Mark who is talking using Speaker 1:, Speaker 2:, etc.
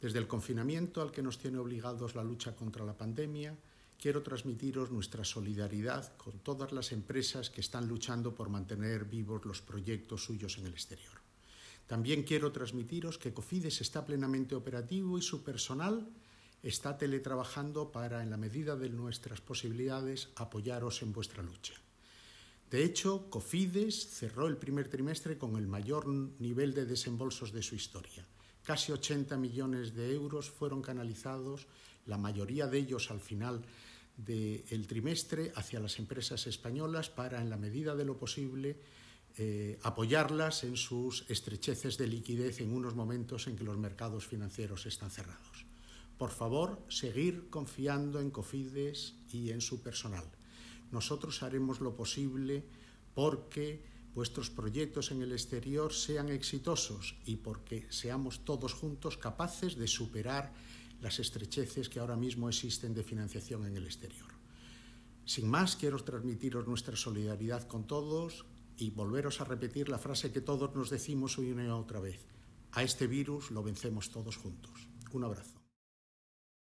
Speaker 1: Desde el confinamiento al que nos tiene obligados la lucha contra la pandemia, quiero transmitiros nuestra solidaridad con todas las empresas que están luchando por mantener vivos los proyectos suyos en el exterior. También quiero transmitiros que COFIDES está plenamente operativo y su personal está teletrabajando para, en la medida de nuestras posibilidades, apoyaros en vuestra lucha. De hecho, COFIDES cerró el primer trimestre con el mayor nivel de desembolsos de su historia Casi 80 millones de euros fueron canalizados, la mayoría de ellos al final del trimestre, hacia las empresas españolas para, en la medida de lo posible, eh, apoyarlas en sus estrecheces de liquidez en unos momentos en que los mercados financieros están cerrados. Por favor, seguir confiando en COFIDES y en su personal. Nosotros haremos lo posible porque vuestros proyectos en el exterior sean exitosos y porque seamos todos juntos capaces de superar las estrecheces que ahora mismo existen de financiación en el exterior. Sin más, quiero transmitiros nuestra solidaridad con todos y volveros a repetir la frase que todos nos decimos hoy una y otra vez. A este virus lo vencemos todos juntos. Un abrazo.